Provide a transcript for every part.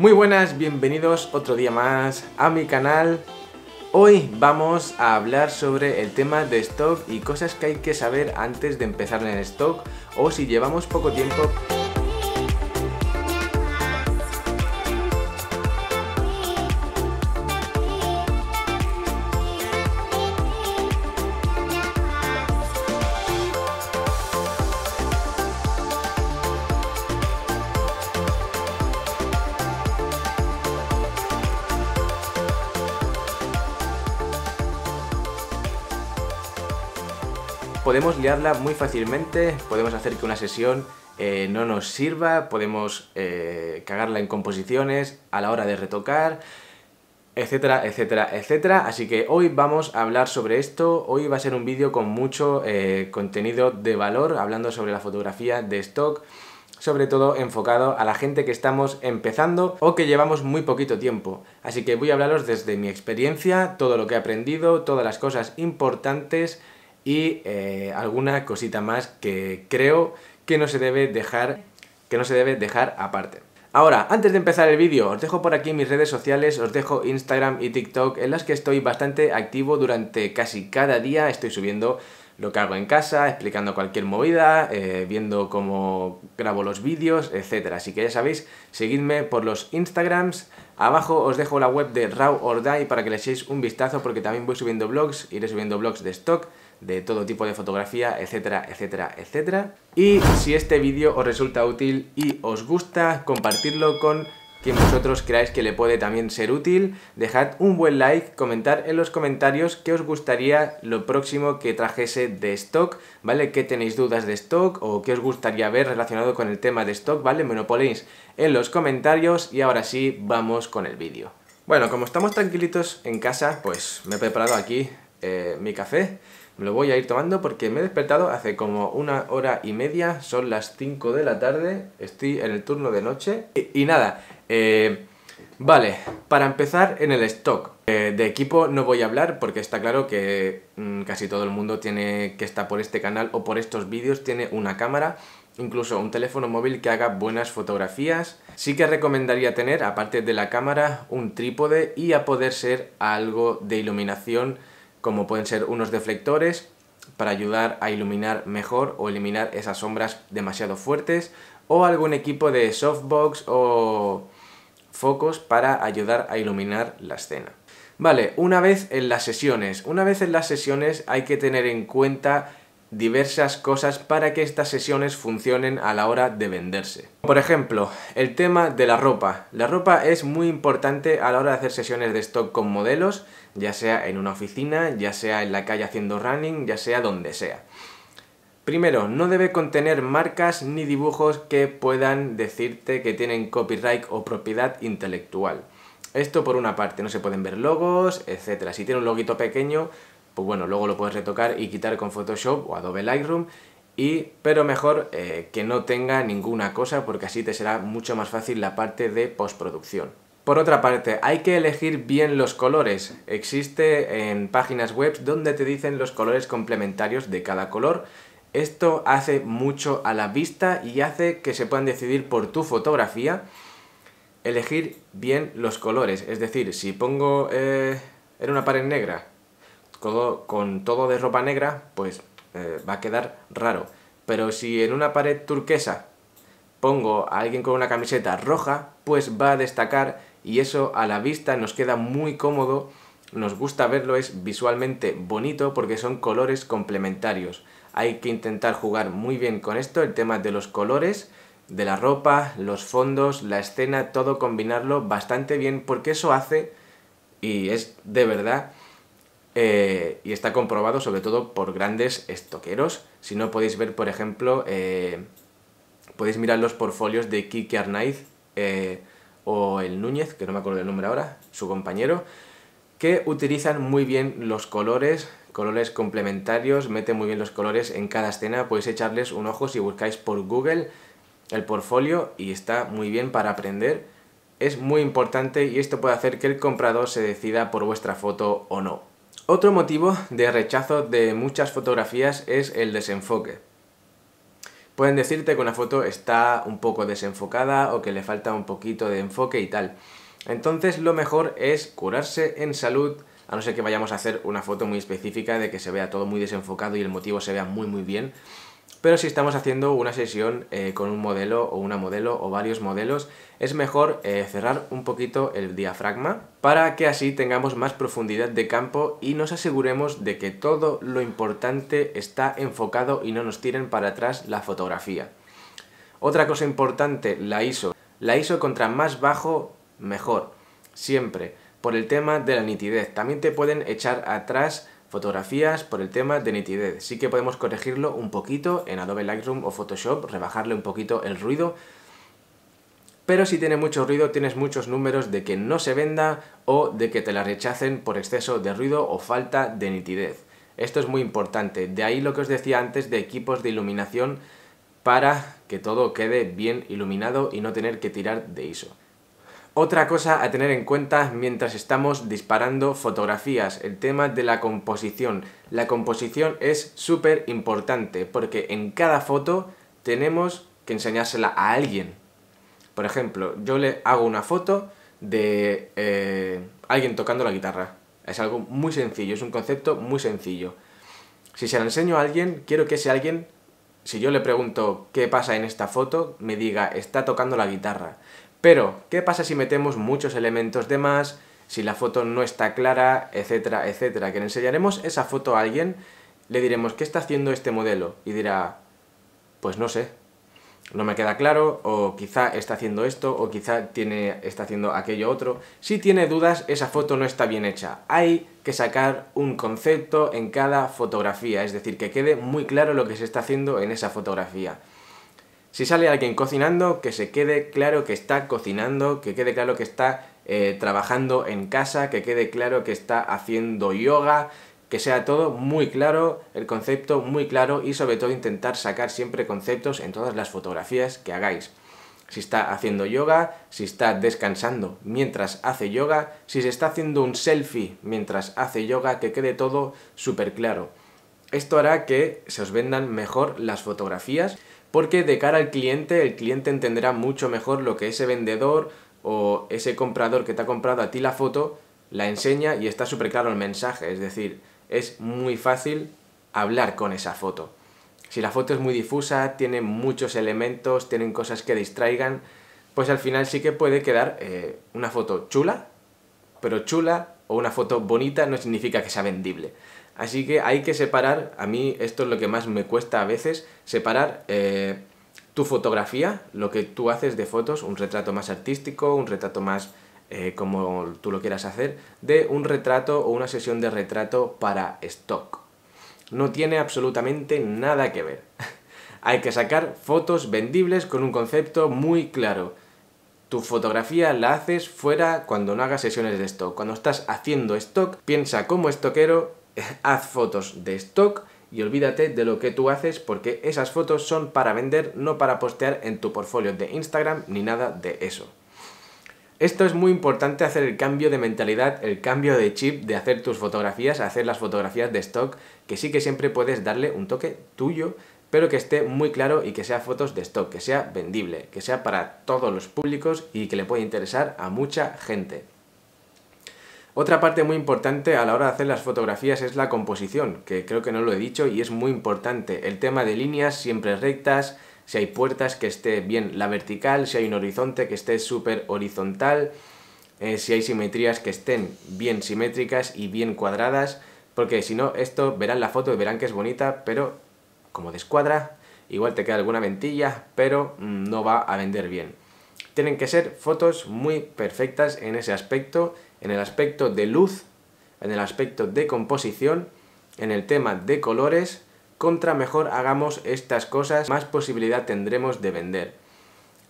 Muy buenas, bienvenidos otro día más a mi canal. Hoy vamos a hablar sobre el tema de stock y cosas que hay que saber antes de empezar en el stock o si llevamos poco tiempo. podemos liarla muy fácilmente, podemos hacer que una sesión eh, no nos sirva, podemos eh, cagarla en composiciones a la hora de retocar, etcétera, etcétera, etcétera. Así que hoy vamos a hablar sobre esto. Hoy va a ser un vídeo con mucho eh, contenido de valor, hablando sobre la fotografía de stock, sobre todo enfocado a la gente que estamos empezando o que llevamos muy poquito tiempo. Así que voy a hablaros desde mi experiencia, todo lo que he aprendido, todas las cosas importantes y eh, alguna cosita más que creo que no se debe dejar, que no se debe dejar aparte. Ahora, antes de empezar el vídeo, os dejo por aquí mis redes sociales, os dejo Instagram y TikTok en las que estoy bastante activo durante casi cada día, estoy subiendo lo que hago en casa, explicando cualquier movida, eh, viendo cómo grabo los vídeos, etc. Así que ya sabéis, seguidme por los Instagrams. Abajo os dejo la web de Raw or Die para que le echéis un vistazo porque también voy subiendo blogs, iré subiendo blogs de stock de todo tipo de fotografía, etcétera, etcétera, etcétera. Y si este vídeo os resulta útil y os gusta, compartirlo con quien vosotros creáis que le puede también ser útil. Dejad un buen like, comentar en los comentarios qué os gustaría lo próximo que trajese de stock, ¿vale? ¿Qué tenéis dudas de stock o qué os gustaría ver relacionado con el tema de stock, ¿vale? Me lo ponéis en los comentarios y ahora sí, vamos con el vídeo. Bueno, como estamos tranquilitos en casa, pues me he preparado aquí eh, mi café me lo voy a ir tomando porque me he despertado hace como una hora y media, son las 5 de la tarde, estoy en el turno de noche. Y, nada, eh, vale, para empezar en el stock. Eh, de equipo no voy a hablar porque está claro que mm, casi todo el mundo tiene que está por este canal o por estos vídeos, tiene una cámara incluso un teléfono móvil que haga buenas fotografías. Sí que recomendaría tener, aparte de la cámara, un trípode y a poder ser algo de iluminación como pueden ser unos deflectores para ayudar a iluminar mejor o eliminar esas sombras demasiado fuertes, o algún equipo de softbox o focos para ayudar a iluminar la escena. Vale, una vez en las sesiones. Una vez en las sesiones hay que tener en cuenta diversas cosas para que estas sesiones funcionen a la hora de venderse. Por ejemplo, el tema de la ropa. La ropa es muy importante a la hora de hacer sesiones de stock con modelos, ya sea en una oficina, ya sea en la calle haciendo running, ya sea donde sea. Primero, no debe contener marcas ni dibujos que puedan decirte que tienen copyright o propiedad intelectual. Esto por una parte, no se pueden ver logos, etc. Si tiene un loguito pequeño, pues bueno, luego lo puedes retocar y quitar con Photoshop o Adobe Lightroom, y, pero mejor eh, que no tenga ninguna cosa porque así te será mucho más fácil la parte de postproducción. Por otra parte, hay que elegir bien los colores. Existe en páginas web donde te dicen los colores complementarios de cada color. Esto hace mucho a la vista y hace que se puedan decidir por tu fotografía elegir bien los colores. Es decir, si pongo... Eh, en una pared negra, con todo de ropa negra, pues eh, va a quedar raro. Pero si en una pared turquesa pongo a alguien con una camiseta roja, pues va a destacar y eso a la vista nos queda muy cómodo, nos gusta verlo, es visualmente bonito porque son colores complementarios. Hay que intentar jugar muy bien con esto, el tema de los colores, de la ropa, los fondos, la escena, todo combinarlo bastante bien porque eso hace, y es de verdad, eh, y está comprobado sobre todo por grandes estoqueros. Si no podéis ver, por ejemplo, eh, podéis mirar los portfolios de Kike Arnaiz eh, o el Núñez, que no me acuerdo el nombre ahora, su compañero, que utilizan muy bien los colores, colores complementarios, mete muy bien los colores en cada escena, podéis echarles un ojo si buscáis por Google el portfolio y está muy bien para aprender. Es muy importante y esto puede hacer que el comprador se decida por vuestra foto o no. Otro motivo de rechazo de muchas fotografías es el desenfoque. Pueden decirte que una foto está un poco desenfocada o que le falta un poquito de enfoque y tal. Entonces lo mejor es curarse en salud, a no ser que vayamos a hacer una foto muy específica de que se vea todo muy desenfocado y el motivo se vea muy muy bien. Pero si estamos haciendo una sesión eh, con un modelo o una modelo o varios modelos, es mejor eh, cerrar un poquito el diafragma para que así tengamos más profundidad de campo y nos aseguremos de que todo lo importante está enfocado y no nos tiren para atrás la fotografía. Otra cosa importante, la ISO. La ISO contra más bajo, mejor. Siempre. Por el tema de la nitidez. También te pueden echar atrás fotografías por el tema de nitidez. Sí que podemos corregirlo un poquito en Adobe Lightroom o Photoshop, rebajarle un poquito el ruido. Pero si tiene mucho ruido, tienes muchos números de que no se venda o de que te la rechacen por exceso de ruido o falta de nitidez. Esto es muy importante. De ahí lo que os decía antes de equipos de iluminación para que todo quede bien iluminado y no tener que tirar de ISO. Otra cosa a tener en cuenta mientras estamos disparando fotografías, el tema de la composición. La composición es súper importante porque en cada foto tenemos que enseñársela a alguien. Por ejemplo, yo le hago una foto de eh, alguien tocando la guitarra. Es algo muy sencillo, es un concepto muy sencillo. Si se la enseño a alguien, quiero que ese alguien, si yo le pregunto qué pasa en esta foto, me diga, está tocando la guitarra. Pero, ¿qué pasa si metemos muchos elementos de más? Si la foto no está clara, etcétera, etcétera. Que le enseñaremos esa foto a alguien, le diremos, ¿qué está haciendo este modelo? Y dirá, pues no sé, no me queda claro, o quizá está haciendo esto, o quizá tiene, está haciendo aquello otro. Si tiene dudas, esa foto no está bien hecha. Hay que sacar un concepto en cada fotografía, es decir, que quede muy claro lo que se está haciendo en esa fotografía. Si sale alguien cocinando, que se quede claro que está cocinando, que quede claro que está eh, trabajando en casa, que quede claro que está haciendo yoga, que sea todo muy claro, el concepto muy claro y sobre todo intentar sacar siempre conceptos en todas las fotografías que hagáis. Si está haciendo yoga, si está descansando mientras hace yoga, si se está haciendo un selfie mientras hace yoga, que quede todo súper claro. Esto hará que se os vendan mejor las fotografías porque de cara al cliente, el cliente entenderá mucho mejor lo que ese vendedor o ese comprador que te ha comprado a ti la foto la enseña y está súper claro el mensaje. Es decir, es muy fácil hablar con esa foto. Si la foto es muy difusa, tiene muchos elementos, tienen cosas que distraigan, pues al final sí que puede quedar eh, una foto chula, pero chula o una foto bonita no significa que sea vendible. Así que hay que separar, a mí esto es lo que más me cuesta a veces, separar eh, tu fotografía, lo que tú haces de fotos, un retrato más artístico, un retrato más eh, como tú lo quieras hacer, de un retrato o una sesión de retrato para stock. No tiene absolutamente nada que ver. hay que sacar fotos vendibles con un concepto muy claro. Tu fotografía la haces fuera cuando no hagas sesiones de stock. Cuando estás haciendo stock, piensa como stockero, haz fotos de stock y olvídate de lo que tú haces porque esas fotos son para vender, no para postear en tu portfolio de Instagram ni nada de eso. Esto es muy importante hacer el cambio de mentalidad, el cambio de chip de hacer tus fotografías, hacer las fotografías de stock, que sí que siempre puedes darle un toque tuyo, pero que esté muy claro y que sea fotos de stock, que sea vendible, que sea para todos los públicos y que le pueda interesar a mucha gente. Otra parte muy importante a la hora de hacer las fotografías es la composición, que creo que no lo he dicho y es muy importante. El tema de líneas siempre rectas, si hay puertas que esté bien la vertical, si hay un horizonte que esté súper horizontal, eh, si hay simetrías que estén bien simétricas y bien cuadradas, porque si no, esto verán la foto y verán que es bonita, pero como descuadra, igual te queda alguna ventilla, pero mm, no va a vender bien. Tienen que ser fotos muy perfectas en ese aspecto en el aspecto de luz, en el aspecto de composición, en el tema de colores, contra mejor hagamos estas cosas, más posibilidad tendremos de vender.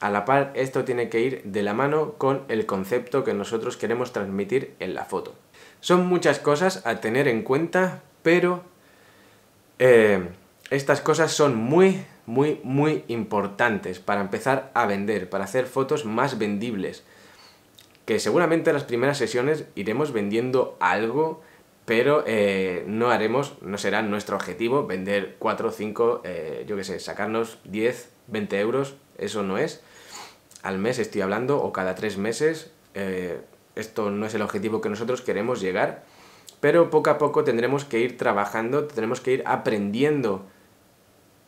A la par, esto tiene que ir de la mano con el concepto que nosotros queremos transmitir en la foto. Son muchas cosas a tener en cuenta, pero eh, estas cosas son muy, muy, muy importantes para empezar a vender, para hacer fotos más vendibles que seguramente en las primeras sesiones iremos vendiendo algo, pero eh, no haremos, no será nuestro objetivo vender 4, 5, eh, yo qué sé, sacarnos 10, 20 euros, eso no es. Al mes estoy hablando, o cada tres meses, eh, esto no es el objetivo que nosotros queremos llegar, pero poco a poco tendremos que ir trabajando, tendremos que ir aprendiendo,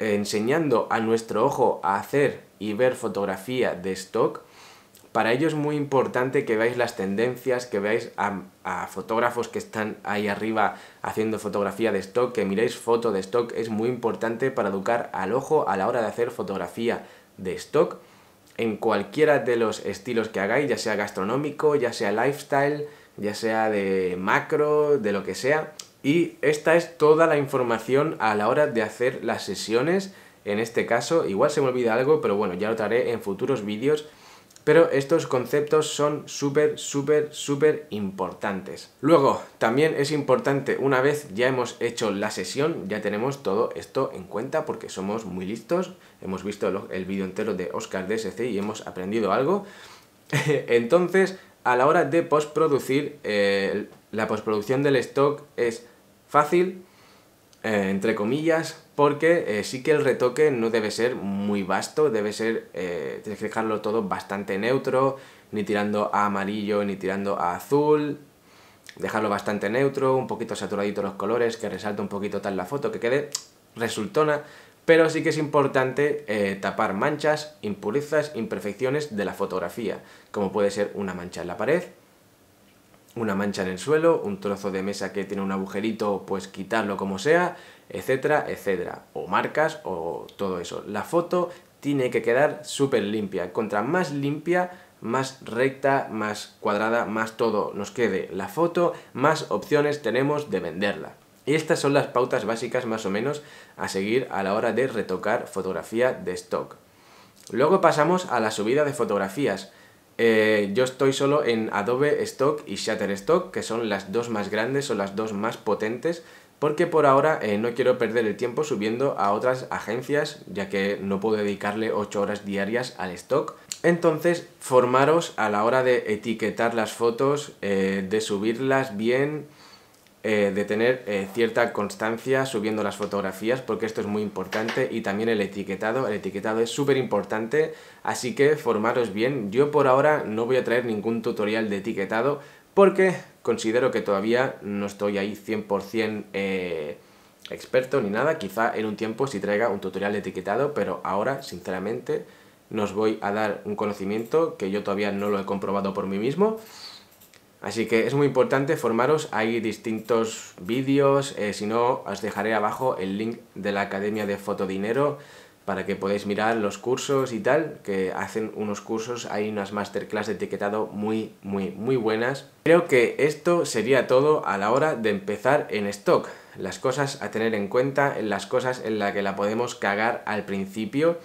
enseñando a nuestro ojo a hacer y ver fotografía de stock para ello es muy importante que veáis las tendencias, que veáis a, fotógrafos que están ahí arriba haciendo fotografía de stock, que miréis foto de stock, es muy importante para educar al ojo a la hora de hacer fotografía de stock en cualquiera de los estilos que hagáis, ya sea gastronómico, ya sea lifestyle, ya sea de macro, de lo que sea. Y esta es toda la información a la hora de hacer las sesiones. En este caso, igual se me olvida algo, pero bueno, ya lo traeré en futuros vídeos pero estos conceptos son súper, súper, súper importantes. Luego, también es importante, una vez ya hemos hecho la sesión, ya tenemos todo esto en cuenta porque somos muy listos, hemos visto el vídeo entero de Oscar DSC y hemos aprendido algo. Entonces, a la hora de postproducir, eh, la postproducción del stock es fácil, eh, entre comillas, porque eh, sí que el retoque no debe ser muy vasto, debe ser, eh, que dejarlo todo bastante neutro, ni tirando a amarillo, ni tirando a azul, dejarlo bastante neutro, un poquito saturadito los colores, que resalte un poquito tal la foto, que quede resultona, pero sí que es importante tapar manchas, impurezas, imperfecciones de la fotografía, como puede ser una mancha en la pared, una mancha en el suelo, un trozo de mesa que tiene un agujerito, pues quitarlo como sea, etcétera, etcétera. O marcas o todo eso. La foto tiene que quedar súper limpia. Contra más limpia, más recta, más cuadrada, más todo nos quede la foto, más opciones tenemos de venderla. Y estas son las pautas básicas más o menos a seguir a la hora de retocar fotografía de stock. Luego pasamos a la subida de fotografías. Eh, yo estoy solo en Adobe Stock y Shutterstock, que son las dos más grandes o las dos más potentes, porque por ahora eh, no quiero perder el tiempo subiendo a otras agencias, ya que no puedo dedicarle 8 horas diarias al stock. Entonces, formaros a la hora de etiquetar las fotos, eh, de subirlas bien, eh, de tener eh, cierta constancia subiendo las fotografías porque esto es muy importante y también el etiquetado, el etiquetado es súper importante así que formaros bien, yo por ahora no voy a traer ningún tutorial de etiquetado porque considero que todavía no estoy ahí 100% eh, experto ni nada, quizá en un tiempo si traiga un tutorial de etiquetado pero ahora sinceramente nos voy a dar un conocimiento que yo todavía no lo he comprobado por mí mismo Así que es muy importante formaros, hay distintos vídeos, eh, si no os dejaré abajo el link de la Academia de Fotodinero para que podáis mirar los cursos y tal, que hacen unos cursos, hay unas masterclass de etiquetado muy, muy, muy buenas. Creo que esto sería todo a la hora de empezar en stock. Las cosas a tener en cuenta, las cosas en las que la podemos cagar al principio.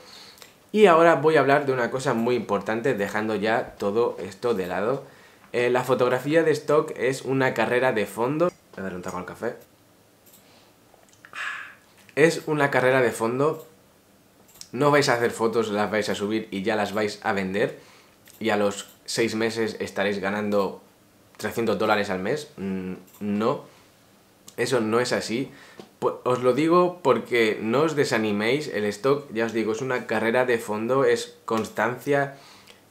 Y ahora voy a hablar de una cosa muy importante, dejando ya todo esto de lado eh, la fotografía de stock es una carrera de fondo. Voy a dar un trago al café. Es una carrera de fondo. No vais a hacer fotos, las vais a subir y ya las vais a vender. Y a los 6 meses estaréis ganando 300 dólares al mes. Mm, no, eso no es así. Os lo digo porque no os desaniméis. El stock, ya os digo, es una carrera de fondo, es constancia,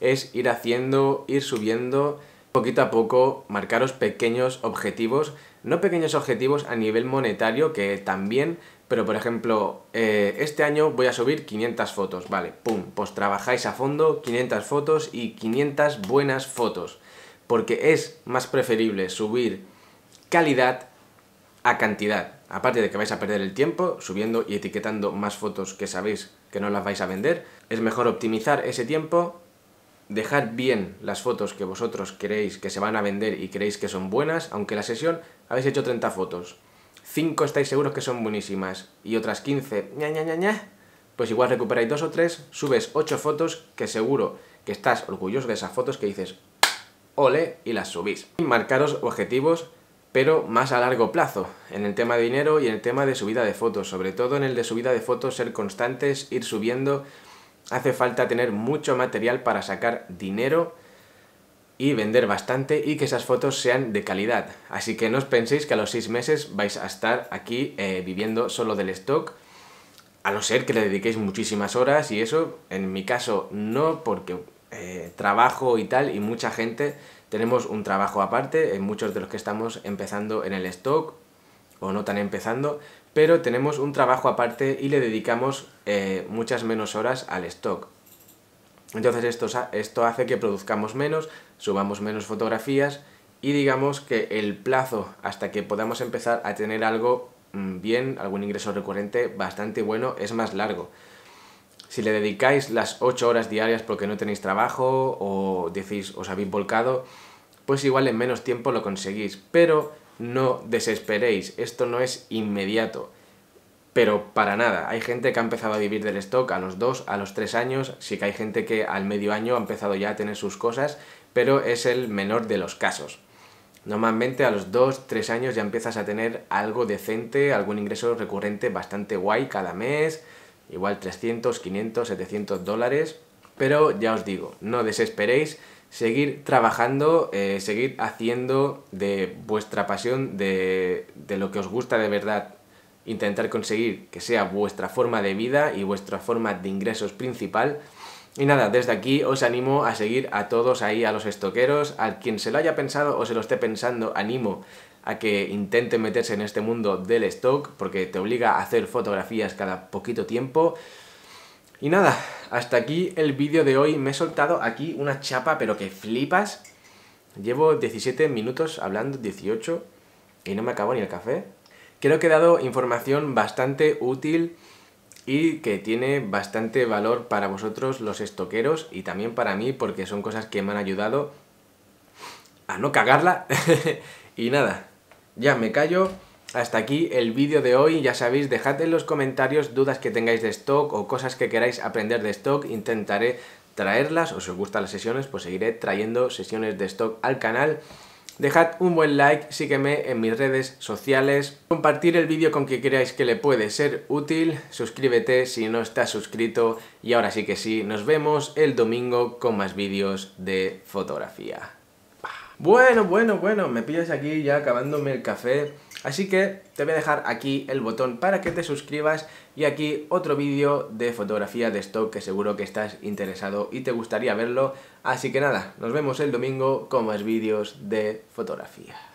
es ir haciendo, ir subiendo poquito a poco marcaros pequeños objetivos, no pequeños objetivos a nivel monetario que también, pero por ejemplo, eh, este año voy a subir 500 fotos, vale, pum, pues trabajáis a fondo 500 fotos y 500 buenas fotos, porque es más preferible subir calidad a cantidad. Aparte de que vais a perder el tiempo subiendo y etiquetando más fotos que sabéis que no las vais a vender, es mejor optimizar ese tiempo dejar bien las fotos que vosotros creéis que se van a vender y creéis que son buenas, aunque la sesión habéis hecho 30 fotos. 5 estáis seguros que son buenísimas y otras 15, ña, pues igual recuperáis dos o tres, subes 8 fotos que seguro que estás orgulloso de esas fotos que dices, ole, y las subís. Y marcaros objetivos, pero más a largo plazo, en el tema de dinero y en el tema de subida de fotos, sobre todo en el de subida de fotos, ser constantes, ir subiendo Hace falta tener mucho material para sacar dinero y vender bastante y que esas fotos sean de calidad. Así que no os penséis que a los 6 meses vais a estar aquí eh, viviendo solo del stock, a no ser que le dediquéis muchísimas horas y eso, en mi caso no, porque eh, trabajo y tal y mucha gente tenemos un trabajo aparte, en eh, muchos de los que estamos empezando en el stock o no tan empezando, pero tenemos un trabajo aparte y le dedicamos eh, muchas menos horas al stock. Entonces esto, esto hace que produzcamos menos, subamos menos fotografías y digamos que el plazo hasta que podamos empezar a tener algo mm, bien, algún ingreso recurrente bastante bueno, es más largo. Si le dedicáis las 8 horas diarias porque no tenéis trabajo o decís os habéis volcado, pues igual en menos tiempo lo conseguís. Pero no desesperéis, esto no es inmediato. Pero para nada, hay gente que ha empezado a vivir del stock a los dos, a los tres años, sí que hay gente que al medio año ha empezado ya a tener sus cosas, pero es el menor de los casos. Normalmente a los dos, tres años ya empiezas a tener algo decente, algún ingreso recurrente bastante guay cada mes, igual 300, 500, 700 dólares, pero ya os digo, no desesperéis, seguir trabajando, eh, seguir haciendo de vuestra pasión, de, de lo que os gusta de verdad, intentar conseguir que sea vuestra forma de vida y vuestra forma de ingresos principal. Y nada, desde aquí os animo a seguir a todos ahí, a los estoqueros, a quien se lo haya pensado o se lo esté pensando, animo a que intente meterse en este mundo del stock, porque te obliga a hacer fotografías cada poquito tiempo. Y nada, hasta aquí el vídeo de hoy. Me he soltado aquí una chapa, pero que flipas. Llevo 17 minutos hablando, 18, y no me acabo ni el café. Creo que he dado información bastante útil y que tiene bastante valor para vosotros los estoqueros y también para mí porque son cosas que me han ayudado a no cagarla. y nada, ya me callo. Hasta aquí el vídeo de hoy, ya sabéis, dejad en los comentarios dudas que tengáis de stock o cosas que queráis aprender de stock, intentaré traerlas o si os gustan las sesiones pues seguiré trayendo sesiones de stock al canal. Dejad un buen like, sígueme en mis redes sociales, compartir el vídeo con quien creáis que le puede ser útil, suscríbete si no estás suscrito y ahora sí que sí, nos vemos el domingo con más vídeos de fotografía. Bueno, bueno, bueno, me pillas aquí ya acabándome el café. Así que te voy a dejar aquí el botón para que te suscribas y aquí otro vídeo de fotografía de stock que seguro que estás interesado y te gustaría verlo. Así que nada, nos vemos el domingo con más vídeos de fotografía.